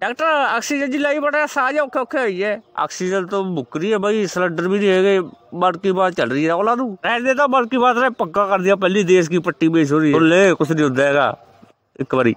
doctor oxygen ਦੀ ਲਾਈ ਬੜਾ ਸਾਜ ਔਖੇ ਔਖੇ ਹੋਈ ਹੈ ਆਕਸੀਜਨ ਤੋਂ ਮੁੱਕ ਰਹੀ ਹੈ ਬਾਈ ਸਿਲੰਡਰ ਵੀ ਨਹੀਂ ਹੈਗੇ ਬੜਕੀ ਬਾਤ ਚੱਲ ਰਹੀ ਹੈ ਉਹਨਾਂ ਨੂੰ ਰਹਿੰਦੇ ਤਾਂ ਬੜਕੀ ਬਾਤ ਰੇ ਪੱਕਾ ਕਰ ਦਿਆ ਪਹਿਲੀ ਦੇਸ਼ ਦੀ ਪੱਟੀ ਬੇਚ ਹੋ ਰਹੀ ਹੈ ਲੈ ਕੁਛ ਨਹੀਂ ਹੁੰਦਾ ਹੈਗਾ ਇੱਕ ਵਾਰੀ